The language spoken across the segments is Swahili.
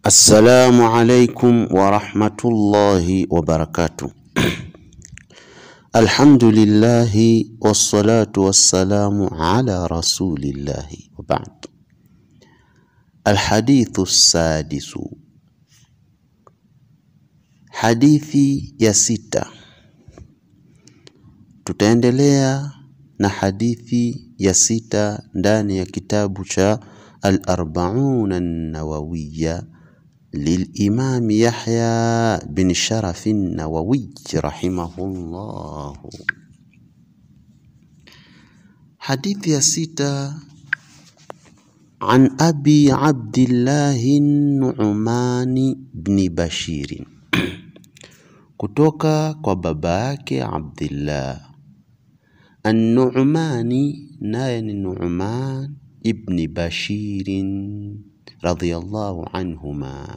السلام عليكم ورحمة الله وبركاته الحمد لله والصلاة والسلام على رسول الله وبعد الحديث السادس حديث يسيتا تتندليا نحديث يسيتا داني ya sita ndani ya للإمام يحيى بن شرف النووي رحمه الله حديث يا ستة عن أبي عبد الله النعمان بن بشير كتوكا kwa عبد الله النعمان ناين النعمان ابن بشير radhiyallahu anhuma.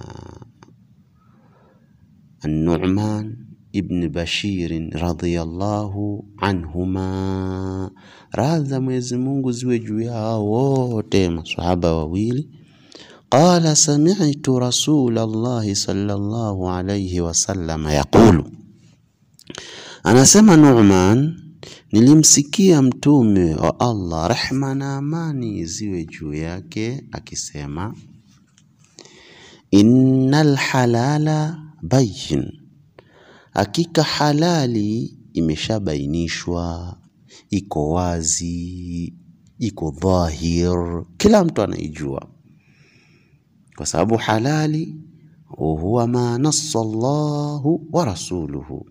An-Nu'man ibn Bashir radhiyallahu anhuma, radhi za Mwenyezi Mungu ziwe juu yao wote maswahaba wawili. Qala sami'tu Rasulallahi sallallahu alayhi wasallam yaqulu, anasema Nu'man Nilimsikia mtume wa Allah, rehma na amani ziwe juu yake, akisema innal halala bayin, hakika halali imeshabainishwa, iko wazi, iko dhahir, kila mtu anaijua, kwa sababu halali huwa ma nassa Allahu wa rasuluhu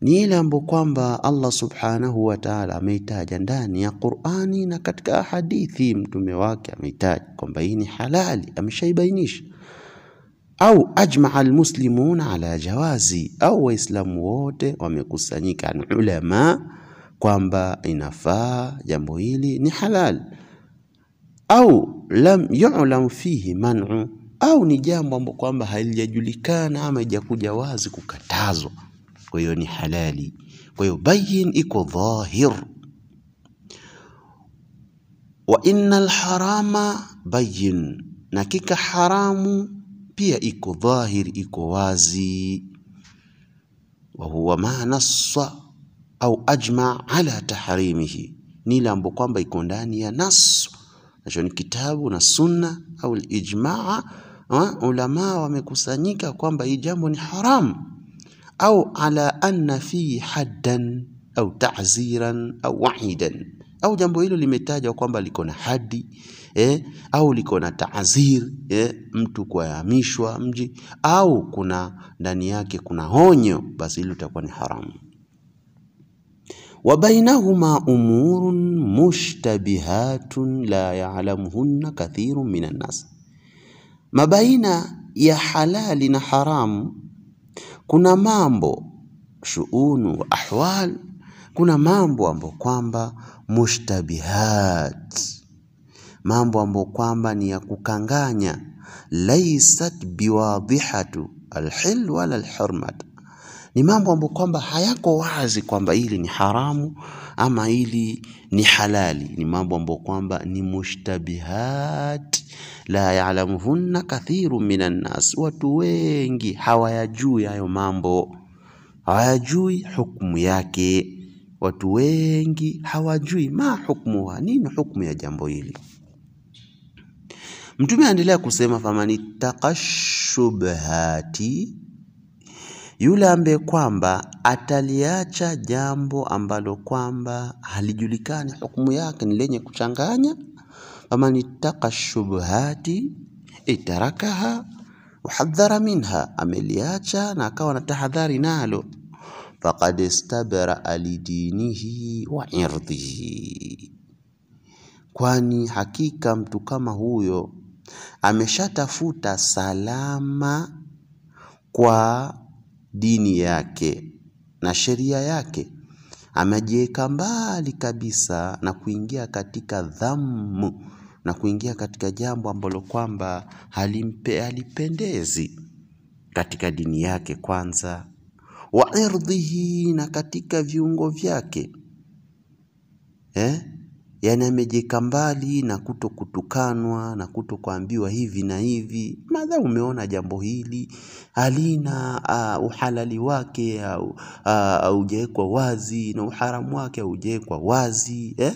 ni ile ambayo kwamba Allah subhanahu wa ta'ala ameitaja ndani ya Qur'ani na katika hadithi mtume wake ameitaja kwamba hii ni halali, ameshaibainisha au ajmaa almuslimuna ala jawazi, au Waislamu wote wamekusanyika na ulama kwamba inafaa jambo hili ni halali, au lam yu'lam fihi man'u, au ni jambo ambapo kwamba halijajulikana ama haijakuja wazi kukatazwa kwa hiyo ni halali. Kwa hiyo bayin iko dhahir, wa inna alharama bayin, na kika haramu pia iko dhahir, iko wazi. Wa huwa ma nassa au ajma ala tahrimihi, ni ile ambayo kwamba iko ndani ya nas, nacho ni kitabu na sunna au lijmaa Ulamaa wamekusanyika kwamba hii jambo ni haramu au ala anna fihi haddan au ta'ziran au wa'idan au jambo hilo limetajwa kwamba liko na hadi eh, au liko na taazir eh, mtu kuhamishwa mji au kuna ndani yake kuna honyo, basi hilo litakuwa ni haramu. Wabainahuma umurun mushtabihatun la ya'lamuhunna kathirun minan nas, mabaina ya halali na haramu kuna mambo shuunu wa ahwal, kuna mambo ambayo kwamba mushtabihat, mambo ambayo kwamba ni ya kukanganya, laisat biwadihatu alhil wala alhurmat ni mambo ambayo kwamba hayako wazi kwamba hili ni haramu ama hili ni halali. Ni mambo ambayo kwamba ni mushtabihat la yalamuhunna kathiru minan nas, watu wengi hawayajui hayo mambo, hawayajui hukumu yake. Watu wengi hawajui ma hukmuha, nini hukumu ya jambo hili. Mtume aendelea kusema shubhati yule ambaye kwamba ataliacha jambo ambalo kwamba halijulikani hukumu yake ni lenye kuchanganya, faman ittaqa shubhati itarakaha wahadhara minha, ameliacha na akawa na tahadhari nalo, faqad istabraa lidinihi wa irdhihi, kwani hakika mtu kama huyo ameshatafuta salama kwa dini yake na sheria yake amejiweka mbali kabisa na kuingia katika dhamu na kuingia katika jambo ambalo kwamba halimpe, halipendezi katika dini yake kwanza, wa irdhihi, na katika viungo vyake eh? yani amejeka mbali na kuto kutukanwa na kuto kuambiwa hivi na hivi, madha umeona jambo hili halina uh, uhalali wake haujawekwa uh, uh, wazi na uharamu wake aujawekwa wazi eh?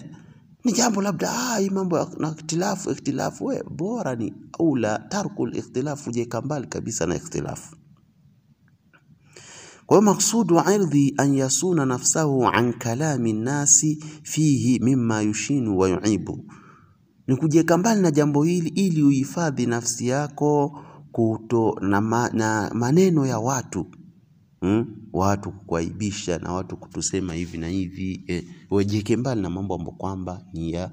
ni jambo labda hii mambo na ikhtilafu ikhtilafu, we bora ni aula tarkul ikhtilafu, jeka mbali kabisa na ikhtilafu. Kwa hiyo maksudu irdhi an yasuna nafsahu an kalami nnasi fihi mimma yushinu wa yuibu, ni kujeka mbali na jambo hili ili uhifadhi nafsi yako kuto na, ma, na maneno ya watu Hmm? watu kukuaibisha na watu kutusema hivi na hivi eh, wajike mbali na mambo ambayo kwamba ni ya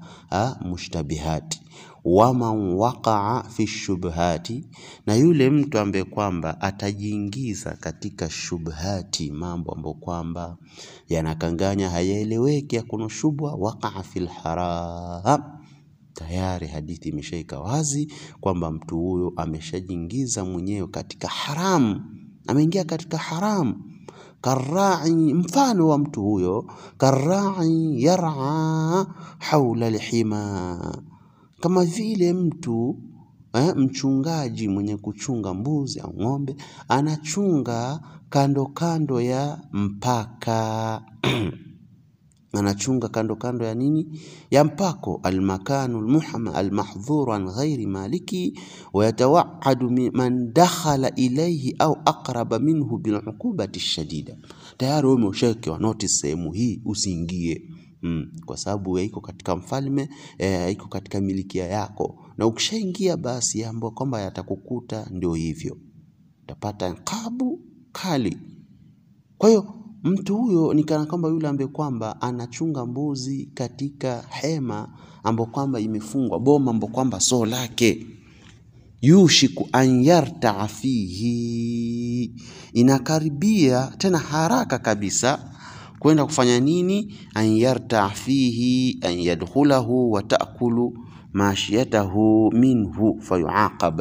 mushtabihati. Waman waqaa fi shubhati, na yule mtu ambaye kwamba atajiingiza katika shubhati, mambo ambayo kwamba yanakanganya, hayaeleweki, hakuna shubha. Waqaa fil haram Tayari hadithi imeshaika wazi kwamba mtu huyo ameshajiingiza mwenyewe katika haramu ameingia katika haramu karai mfano wa mtu huyo karai yar'a haula lihima kama vile mtu eh, mchungaji mwenye kuchunga mbuzi au ng'ombe anachunga kando kando ya mpaka anachunga kando kando ya nini ya mpako almakanu almuhama almahdhuru an ghairi maliki wayatawaadu man dakhala ilaihi au aqraba minhu biluqubati shadida. Tayari wewe umeshawekewa notice, sehemu hii usiingie. Mm, kwa sababu iko katika mfalme eh, iko katika milikia yako, na ukishaingia basi yambo kwamba yatakukuta, ndio hivyo utapata kabu kali. Kwa hiyo Mtu huyo ni kana kwamba yule ambaye kwamba anachunga mbuzi katika hema ambayo kwamba imefungwa boma ambayo kwamba soo lake yushiku an yartaa fihi, inakaribia tena haraka kabisa kwenda kufanya nini? an yartaa fihi an yadkhulahu wa taakulu mashiyatahu minhu fayuaqab,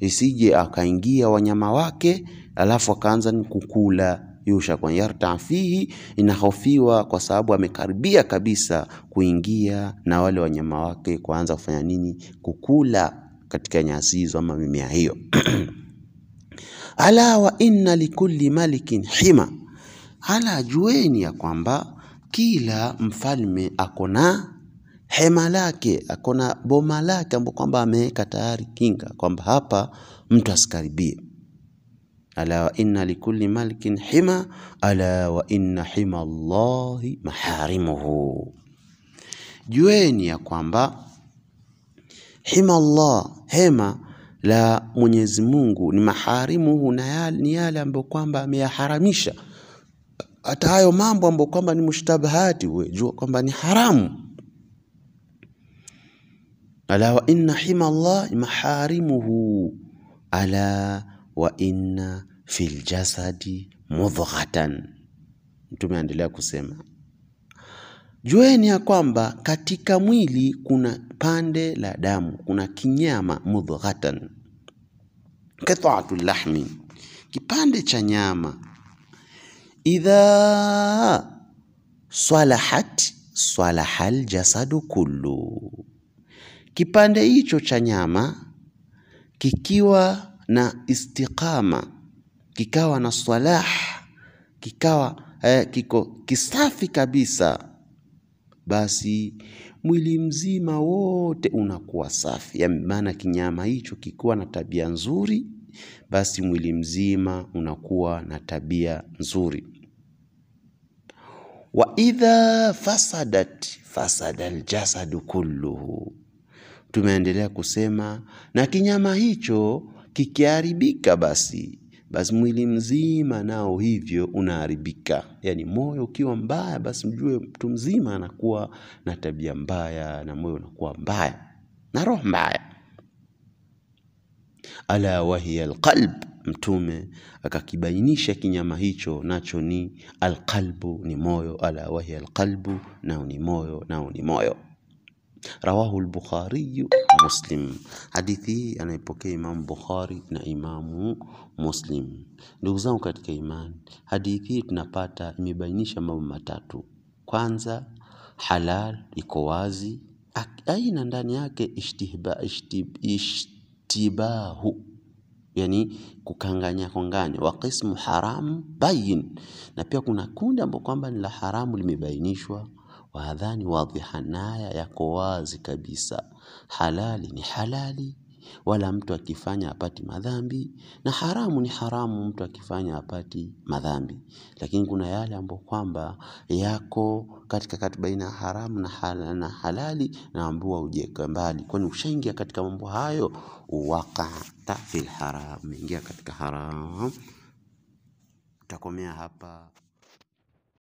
isije akaingia wanyama wake alafu akaanza ni kukula kwa yarta fihi, inahofiwa kwa sababu amekaribia kabisa kuingia na wale wanyama wake kuanza kufanya nini, kukula katika nyasi hizo ama mimea hiyo. Ala wa inna likulli malikin hima, ala jueni ya kwamba kila mfalme akona hema lake, akona boma lake ambapo kwamba ameweka tayari kinga, kwamba hapa mtu asikaribie ala wa inna likulli malkin hima ala wa inna hima Allahi maharimuhu, jueni ya kwamba hima Allah, hema la Mwenyezi Mungu ni maharimuhu, na ni yale ambayo kwamba ameyaharamisha. Hata hayo mambo ambayo kwamba ni mushtabahati, we jua kwamba ni haramu ala wa inna hima Allah maharimuhu ala wa inna fil jasadi mudghatan. Mtume aendelea kusema jueni ya kwamba katika mwili kuna pande la damu, kuna kinyama mudghatan, qit'atu lahmi, kipande cha nyama. Idha salahat salaha jasadu kullu, kipande hicho cha nyama kikiwa na istiqama, kikawa na salah, kikawa eh, kiko kisafi kabisa, basi mwili mzima wote unakuwa safi. Maana kinyama hicho kikiwa na tabia nzuri, basi mwili mzima unakuwa na tabia nzuri. Wa idha fasadat fasada aljasadu kulluhu, tumeendelea kusema na kinyama hicho kikiharibika basi basi mwili mzima nao hivyo unaharibika. Yani moyo ukiwa mbaya, basi mjue mtu mzima anakuwa na tabia mbaya, na moyo unakuwa mbaya na roho mbaya. Ala wahiya alqalb, Mtume akakibainisha kinyama hicho, nacho ni alqalbu, ni moyo. Ala wahiya alqalbu, nao ni moyo, nao ni moyo rawahu lbukhariyu muslim hadithi hii anaipokea imamu bukhari na imamu muslim ndugu zangu katika imani hadithi hii tunapata imebainisha mambo matatu kwanza halal iko wazi aina ndani yake ishtihba, ishtib, ishtibahu yani kukanganya konganya wa qismu haramu bayin na pia kuna kundi ambao kwamba ni la haramu limebainishwa Wahadhani wadhiha naya yako wazi kabisa. Halali ni halali, wala mtu akifanya apati madhambi, na haramu ni haramu, mtu akifanya apati madhambi. Lakini kuna yale ambayo kwamba yako katika kati baina ya haramu na halali, na ambao haujiweka mbali, kwani ushaingia katika mambo hayo, waqata fil haram, ingia katika haramu. Tutakomea hapa.